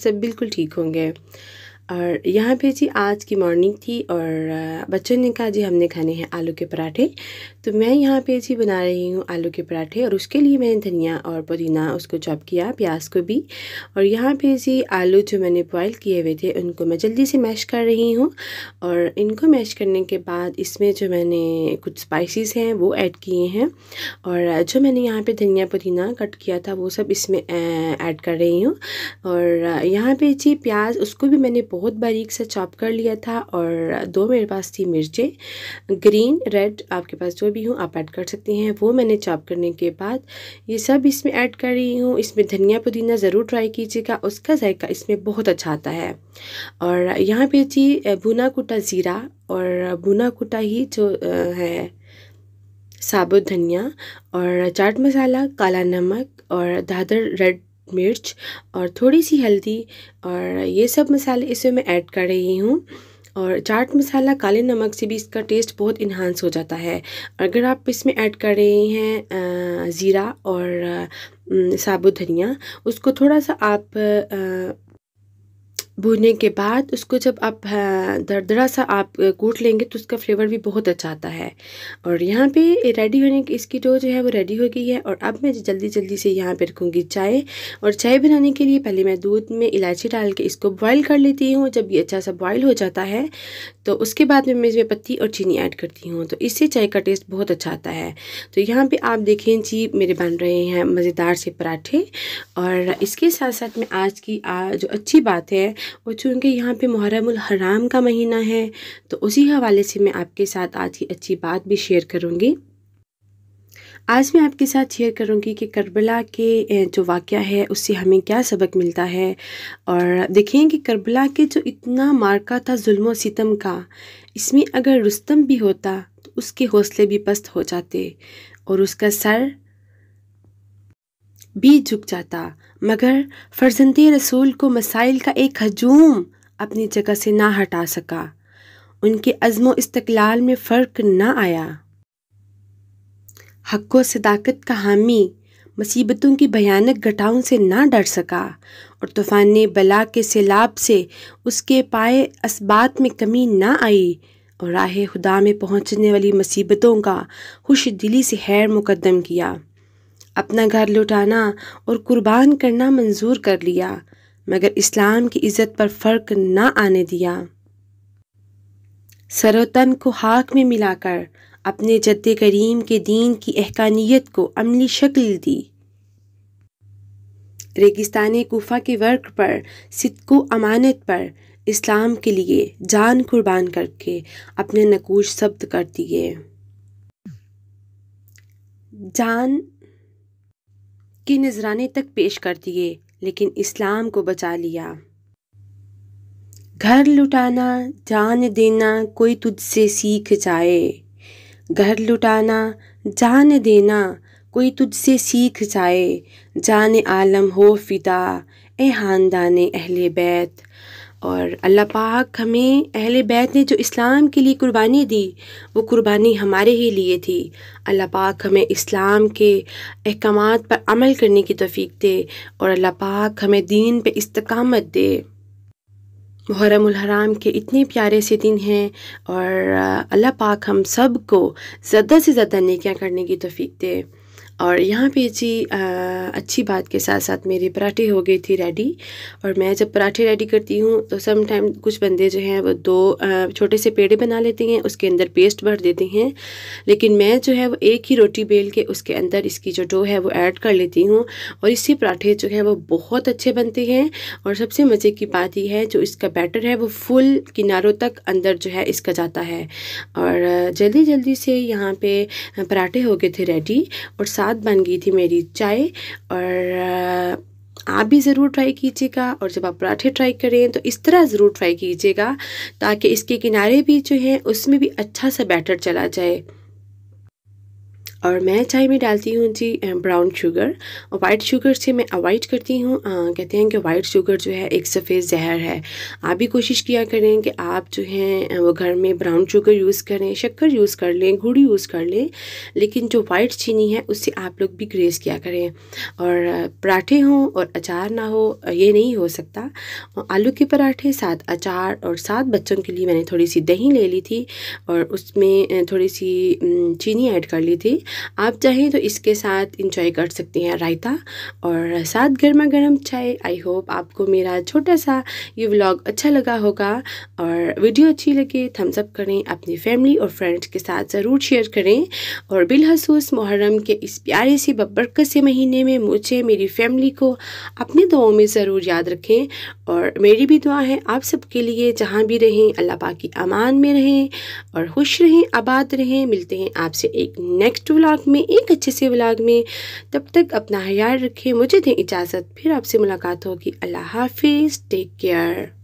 सब बिल्कुल ठीक होंगे और यहाँ पे जी आज की मॉर्निंग थी और बच्चों ने कहा जी हमने खाने हैं आलू के पराठे तो मैं यहाँ पे जी बना रही हूँ आलू के पराठे और उसके लिए मैंने धनिया और पुदीना उसको चॉप किया प्याज को भी और यहाँ पे जी आलू जो मैंने बॉयल किए हुए थे उनको मैं जल्दी से मैश कर रही हूँ और इनको मैश करने के बाद इसमें जो मैंने कुछ स्पाइसिस हैं वो ऐड किए हैं और जो मैंने यहाँ पर धनिया पुदीना कट किया था वो सब इसमें ऐड कर रही हूँ और यहाँ पर जी प्याज उसको भी मैंने बहुत बारीक से चॉप कर लिया था और दो मेरे पास थी मिर्चें ग्रीन रेड आपके पास जो भी हो आप ऐड कर सकते हैं वो मैंने चॉप करने के बाद ये सब इसमें ऐड कर रही हूँ इसमें धनिया पुदीना ज़रूर ट्राई कीजिएगा उसका जायका इसमें बहुत अच्छा आता है और यहाँ पे थी भुना कुटा ज़ीरा और भुना कुटा ही जो है साबुत धनिया और चाट मसाला काला नमक और दादर रेड मिर्च और थोड़ी सी हल्दी और ये सब मसाले इसमें मैं ऐड कर रही हूँ और चाट मसाला काले नमक से भी इसका टेस्ट बहुत इन्हांस हो जाता है अगर आप इसमें ऐड कर रहे हैं ज़ीरा और साबुत धनिया उसको थोड़ा सा आप भूनने के बाद उसको जब आप हाँ, दरदरा सा आप कूट लेंगे तो उसका फ्लेवर भी बहुत अच्छा आता है और यहाँ पे रेडी होने की इसकी डो जो है वो रेडी हो गई है और अब मैं जल्दी जल्दी से यहाँ पे रखूँगी चाय और चाय बनाने के लिए पहले मैं दूध में इलायची डाल के इसको बॉईल कर लेती हूँ जब ये अच्छा सा बॉयल हो जाता है तो उसके बाद में मैं इसमें पत्ती और चीनी ऐड करती हूँ तो इससे चाय का टेस्ट बहुत अच्छा आता है तो यहाँ पर आप देखें जी मेरे बन रहे हैं मज़ेदार से पराठे और इसके साथ साथ में आज की जो अच्छी बात है और चूँकि यहाँ पे मुहरम हराम का महीना है तो उसी हवाले से मैं आपके साथ आज की अच्छी बात भी शेयर करूँगी आज मैं आपके साथ शेयर करूँगी कि करबला के जो वाक़ है उससे हमें क्या सबक मिलता है और देखें कि करबला के जो इतना मार्का था जुल्म सितम का इसमें अगर रुस्तम भी होता तो उसके हौसले भी पस्त हो जाते और उसका सर भी झुक जाता मगर फर्जंद रसूल को मसाइल का एक हजूम अपनी जगह से ना हटा सका उनके अज़म इस्तकलाल में फ़र्क ना आया हक व सदाकत का हामी मुसीबतों की भयानक घटाओं से ना डर सका और तूफ़ान बला के सैलाब से उसके पाए इसबात में कमी ना आई और राह खुदा में पहुँचने वाली मुसीबतों का खुश दिली से हैर मुकदम किया अपना घर लुटाना और कुर्बान करना मंजूर कर लिया मगर इस्लाम की इज़्ज़त पर फ़र्क ना आने दिया सरोतन को हाक में मिलाकर अपने जद करीम के दीन की अहकानियत को अमली शक्ल दी रेगिस्तानी कोफा के वर्क पर सिद्को अमानत पर इस्लाम के लिए जान कुर्बान करके अपने नकूश शब्द कर दिए जान के नजराने तक पेश कर दिए लेकिन इस्लाम को बचा लिया घर लुटाना जान देना कोई तुझसे सीख जाए घर लुटाना जान देना कोई तुझसे सीख जाए जान आलम हो फिदा ए खानदान अहले बैत और अल्लाह पाक हमें अहल बैत ने जो इस्लाम के लिए कुर्बानी दी वो कुर्बानी हमारे ही लिए थी अल्लाह पाक हमें इस्लाम के अहकाम पर अमल करने की तफ़ीक दे और अल्लाह पाक हमें दीन पे इस्तकामत दे मुहरम के इतने प्यारे से दिन हैं और अल्लाह पाक हम सब को ज़्यादा से ज़्यादा नकियाँ करने की तफ़ीक दे और यहाँ पे जी आ, अच्छी बात के साथ साथ मेरे पराठे हो गए थे रेडी और मैं जब पराठे रेडी करती हूँ तो सम टाइम कुछ बंदे जो हैं वो दो आ, छोटे से पेड़े बना लेते हैं उसके अंदर पेस्ट भर देते हैं लेकिन मैं जो है वो एक ही रोटी बेल के उसके अंदर इसकी जो डो है वो ऐड कर लेती हूँ और इससे पराठे जो है वो बहुत अच्छे बनते हैं और सबसे मज़े की बात यह है जो इसका बैटर है वो फुल किनारों तक अंदर जो है इसका जाता है और जल्दी जल्दी से यहाँ पर पराठे हो गए थे रेडी और साथ साथ बन गई थी मेरी चाय और आप भी ज़रूर ट्राई कीजिएगा और जब आप पराठे ट्राई करें तो इस तरह ज़रूर ट्राई कीजिएगा ताकि इसके किनारे भी जो हैं उसमें भी अच्छा सा बैटर चला जाए और मैं चाय में डालती हूँ जी ब्राउन शुगर और वाइट शुगर से मैं अवॉइड करती हूँ कहते हैं कि वाइट शुगर जो है एक सफ़ेद जहर है आप भी कोशिश किया करें कि आप जो हैं वो घर में ब्राउन शुगर यूज़ करें शक्कर यूज़ कर लें गुड़ यूज़ कर लें लेकिन जो वाइट चीनी है उससे आप लोग भी ग्रेस किया करें और पराठे हों और अचार ना हो ये नहीं हो सकता आलू के पराठे साथ अचार और साथ बच्चों के लिए मैंने थोड़ी सी दही ले ली थी और उसमें थोड़ी सी चीनी ऐड कर ली थी आप चाहें तो इसके साथ इंजॉय कर सकती हैं रायता और साथ गर्मा गर्म चाय आई होप आपको मेरा छोटा सा ये व्लॉग अच्छा लगा होगा और वीडियो अच्छी लगे थम्स अप करें अपनी फैमिली और फ्रेंड्स के साथ ज़रूर शेयर करें और बिलखसूस मुहर्रम के इस प्यारे से बबरक से महीने में मुझे मेरी फैमिली को अपनी दुआओं में ज़रूर याद रखें और मेरी भी दुआ है आप सबके लिए जहाँ भी रहें अल्लाह पाक की अमान में रहें और खुश रहें आबाद रहें मिलते हैं आपसे एक नेक्स्ट व्लाग में एक अच्छे से व्लाग में तब तक अपना ख्याल रखें मुझे दें इजाज़त फिर आपसे मुलाकात होगी अल्लाह हाफिज़ टेक केयर